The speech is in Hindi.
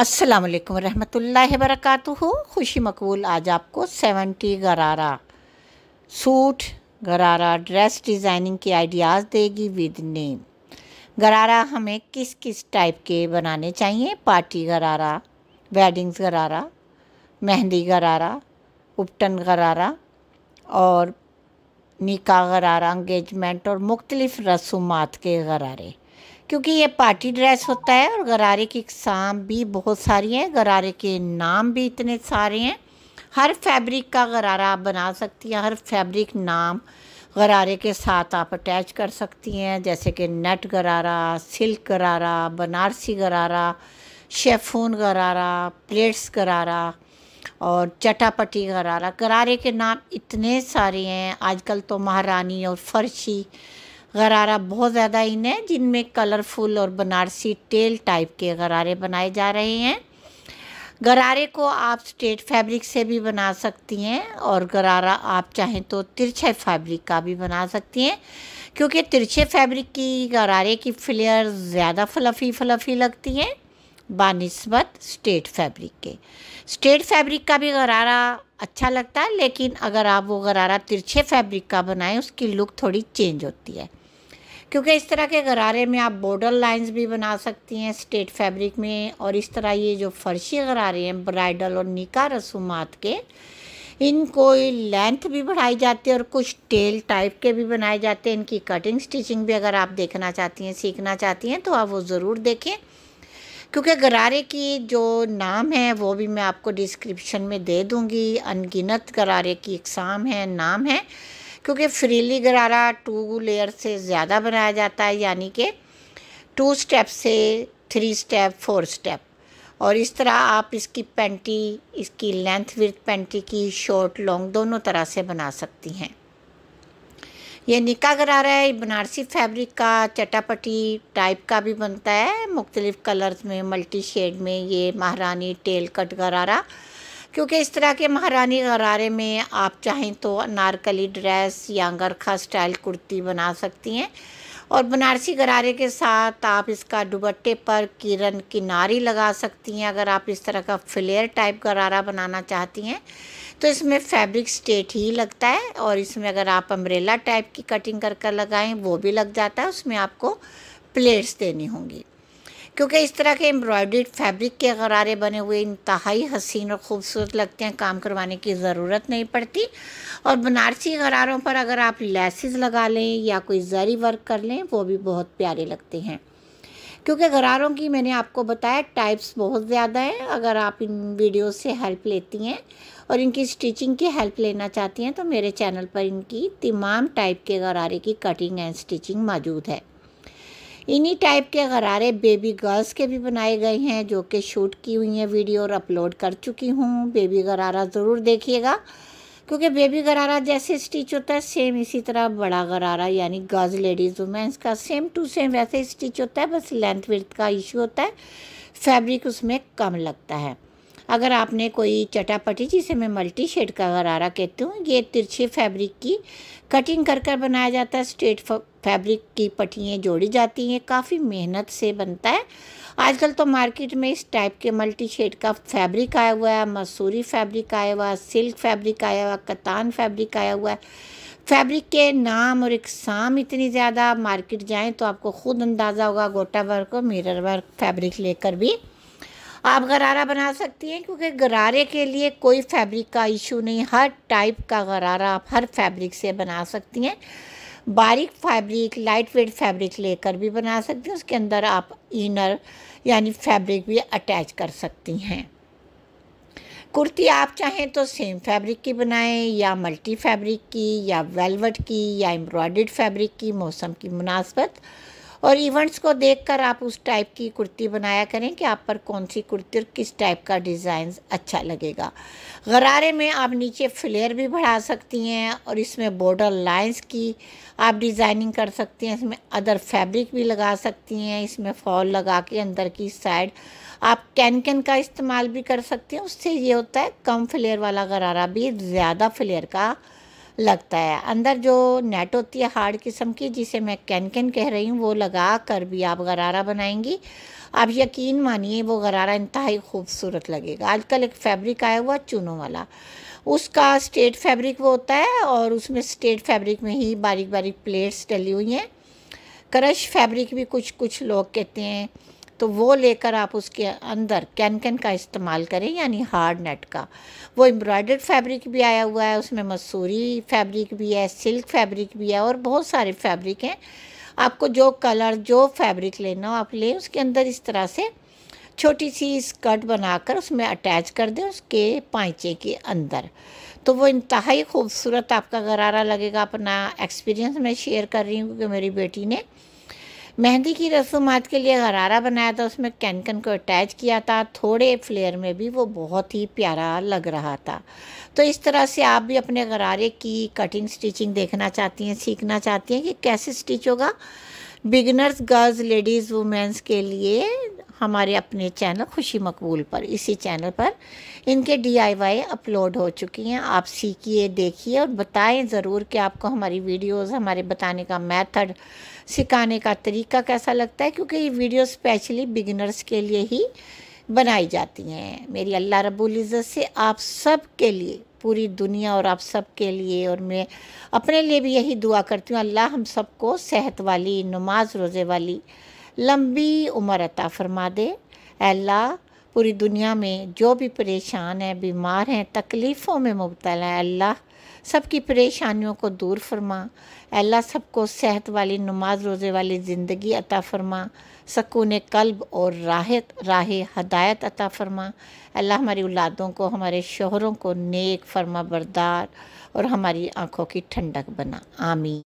अस्सलाम वालेकुम रहमतुल्लाहि वरकatuहू खुशी मकबूल आज आपको seventy gharara suit gharara dress designing के आइडियाज़ देगी विद नेम गरारा हमें किस किस टाइप के बनाने चाहिए पार्टी गरारा वेडिंग्स गरारा मेहंदी गरारा उपटन गरारा और निका गरारा एंगेजमेंट और मुख्तलिफ़ रसूमात के गरारे क्योंकि ये पार्टी ड्रेस होता है और गरारे की इकसाम भी बहुत सारी हैं गरारे के नाम भी इतने सारे हैं हर फैब्रिक का गरारा आप बना सकती हैं हर फैब्रिक नाम गरारे के साथ आप अटैच कर सकती हैं जैसे कि नेट गरारा सिल्क गरारा बनारसी गरारा शेफून गरारा प्लेट्स गरारा और चटापटी गरारा गरारे के नाम इतने सारे हैं आजकल तो महारानी और फर्शी गरारा बहुत ज़्यादा इन है जिनमें कलरफुल और बनारसी टेल टाइप के गरारे बनाए जा रहे हैं गरारे को आप स्ट्रेट फैब्रिक से भी बना सकती हैं और गरारा आप चाहें तो तिरछे फैब्रिक का भी बना सकती हैं क्योंकि तिरछे फैब्रिक की गरारे की फ्लेयर ज़्यादा फ्लफ़ी फ्लफ़ी लगती हैं बानस्बत स्ट्रेट फैब्रिक के स्ट्रेट फैब्रिक का भी गरारा अच्छा लगता है लेकिन अगर आप वो गरारा तिरछे फैब्रिक का बनाएं उसकी लुक थोड़ी चेंज होती है क्योंकि इस तरह के गरारे में आप बॉर्डर लाइंस भी बना सकती हैं स्टेट फैब्रिक में और इस तरह ये जो फर्शी गरारे हैं ब्राइडल और निका रसूमात के इनको लेंथ भी बढ़ाई जाती है और कुछ टेल टाइप के भी बनाए जाते हैं इनकी कटिंग स्टिचिंग भी अगर आप देखना चाहती हैं सीखना चाहती हैं तो आप वो ज़रूर देखें क्योंकि गरारे की जो नाम है वो भी मैं आपको डिस्क्रिप्शन में दे दूँगी अनगिनत गरारे की इकसाम है नाम है क्योंकि फ्रीली गरारा टू लेयर से ज़्यादा बनाया जाता है यानी कि टू स्टेप से थ्री स्टेप फोर स्टेप और इस तरह आप इसकी पेंटी इसकी लेंथ विथ पेंटी की शॉर्ट लॉन्ग दोनों तरह से बना सकती हैं ये निका गरारा है बनारसी फैब्रिक का चटापटी टाइप का भी बनता है मुख्तलिफ़ कलर्स में मल्टी शेड में ये महारानी टेल कट गरारा क्योंकि इस तरह के महारानी गरारे में आप चाहें तो अनारकली ड्रेस या गरखा स्टाइल कुर्ती बना सकती हैं और बनारसी गरारे के साथ आप इसका दुबट्टे पर किरण किनारी लगा सकती हैं अगर आप इस तरह का फ्लेयर टाइप गरारा बनाना चाहती हैं तो इसमें फैब्रिक स्टेट ही लगता है और इसमें अगर आप अम्ब्रेला टाइप की कटिंग कर कर लगाएं वो भी लग जाता है उसमें आपको प्लेट्स देनी होंगी क्योंकि इस तरह के एम्ब्रॉयड्रीड फैब्रिक के गरारे बने हुए इंतहाई हसीन और ख़ूबसूरत लगते हैं काम करवाने की ज़रूरत नहीं पड़ती और बनारसी गरारों पर अगर आप लेसिस लगा लें या कोई जरी वर्क कर लें वो भी बहुत प्यारे लगते हैं क्योंकि गरारों की मैंने आपको बताया टाइप्स बहुत ज़्यादा हैं अगर आप इन वीडियो से हेल्प लेती हैं और इनकी स्टिचिंग की हेल्प लेना चाहती हैं तो मेरे चैनल पर इनकी तमाम टाइप के गरारे की कटिंग एंड स्टिचिंग मौजूद है इन्हीं टाइप के गरारे बेबी गर्ल्स के भी बनाए गए हैं जो कि शूट की हुई हैं वीडियो और अपलोड कर चुकी हूँ बेबी गरारा ज़रूर देखिएगा क्योंकि बेबी गरारा जैसे स्टिच होता है सेम इसी तरह बड़ा गरारा यानी गर्ल्स लेडीज़ वुमेंस का सेम टू सेम वैसे स्टिच होता है बस लेंथ विर्थ का इशू होता है फैब्रिक उसमें कम लगता है अगर आपने कोई चटापटी जिसे मैं मल्टी शेड का गरारा कहती हूँ ये तिरछे फैब्रिक की कटिंग कर कर बनाया जाता है स्ट्रेट फैब्रिक की पट्टियाँ जोड़ी जाती हैं काफ़ी मेहनत से बनता है आजकल तो मार्केट में इस टाइप के मल्टी शेड का फैब्रिक आया हुआ है मसूरी फैब्रिक आया हुआ है सिल्क फैब्रिक आया हुआ कतान फैब्रिक आया हुआ है फैब्रिक के नाम और इकसाम इतनी ज़्यादा मार्केट जाएं तो आपको ख़ुद अंदाज़ा होगा गोटा वर्क और मिरर वर्क फैब्रिक लेकर भी आप गरारा बना सकती हैं क्योंकि गरारे के लिए कोई फैब्रिक का इशू नहीं हर टाइप का गरारा आप हर फैब्रिक से बना सकती हैं बारीक फैब्रिक लाइट वेट फैब्रिक लेकर भी बना सकती हैं उसके अंदर आप इनर यानी फैब्रिक भी अटैच कर सकती हैं कुर्ती आप चाहें तो सेम फैब्रिक की बनाएं या मल्टी फैब्रिक की या वेलवेट की या एम्ब्रॉयड फैब्रिक की मौसम की मुनासबत और इवेंट्स को देखकर आप उस टाइप की कुर्ती बनाया करें कि आप पर कौन सी कुर्ती और किस टाइप का डिज़ाइन अच्छा लगेगा गरारे में आप नीचे फ्लेयर भी बढ़ा सकती हैं और इसमें बॉर्डर लाइंस की आप डिज़ाइनिंग कर सकती हैं इसमें अदर फैब्रिक भी लगा सकती हैं इसमें फॉल लगा के अंदर की साइड आप कैन कैन का इस्तेमाल भी कर सकती हैं उससे ये होता है कम फ्लेयर वाला गरारा भी ज़्यादा फ्लेयर का लगता है अंदर जो नेट होती है हार्ड किस्म की जिसे मैं कैन कैन कह रही हूँ वो लगा कर भी आप गरारा बनाएंगी आप यकीन मानिए वो गरारा इंतहाई खूबसूरत लगेगा आजकल एक फैब्रिक आया हुआ चूनों वाला उसका स्टेट फैब्रिक वो होता है और उसमें स्टेट फैब्रिक में ही बारीक बारीक प्लेट्स डली हुई हैं क्रश फैब्रिक भी कुछ कुछ लोग कहते हैं तो वो लेकर आप उसके अंदर कैनकन का इस्तेमाल करें यानी हार्ड नेट का वो एम्ब्रॉयडर्ड फैब्रिक भी आया हुआ है उसमें मसूरी फैब्रिक भी है सिल्क फैब्रिक भी है और बहुत सारे फैब्रिक हैं आपको जो कलर जो फैब्रिक लेना हो आप लें उसके अंदर इस तरह से छोटी सी स्कर्ट बनाकर उसमें अटैच कर दें उसके पाइचे के अंदर तो वो इंतहाई खूबसूरत आपका गरारा लगेगा अपना एक्सपीरियंस मैं शेयर कर रही हूँ क्योंकि मेरी बेटी ने मेहंदी की रस्म आज के लिए गरारा बनाया था उसमें कैनकन को अटैच किया था थोड़े फ्लेयर में भी वो बहुत ही प्यारा लग रहा था तो इस तरह से आप भी अपने गरारे की कटिंग स्टिचिंग देखना चाहती हैं सीखना चाहती हैं कि कैसे स्टिच होगा बिगनर्स गर्ल्स लेडीज़ वुमेंस के लिए हमारे अपने चैनल खुशी मकबूल पर इसी चैनल पर इनके डीआईवाई अपलोड हो चुकी हैं आप सीखिए देखिए और बताएं ज़रूर कि आपको हमारी वीडियोस हमारे बताने का मेथड सिखाने का तरीका कैसा लगता है क्योंकि ये वीडियो स्पेशली बिगिनर्स के लिए ही बनाई जाती हैं मेरी अल्लाह रबुल्ज़त से आप सब के लिए पूरी दुनिया और आप सब के लिए और मैं अपने लिए भी यही दुआ करती हूँ अल्लाह हम सबको सेहत वाली नमाज रोज़े वाली लंबी उम्र अता फरमा दे अल्लाह पूरी दुनिया में जो भी परेशान है बीमार हैं तकलीफ़ों में मुबतला है अल्लाह सबकी परेशानियों को दूर फरमा अल्लाह सबको सेहत वाली नमाज रोज़े वाली ज़िंदगी अता फरमा सकून कल्ब और राहत राह हदायत अता फरमा अल्लाह हमारी औलादों को हमारे शोहरों को नेक फरमा बरदार और हमारी आँखों की ठंडक बना आमीन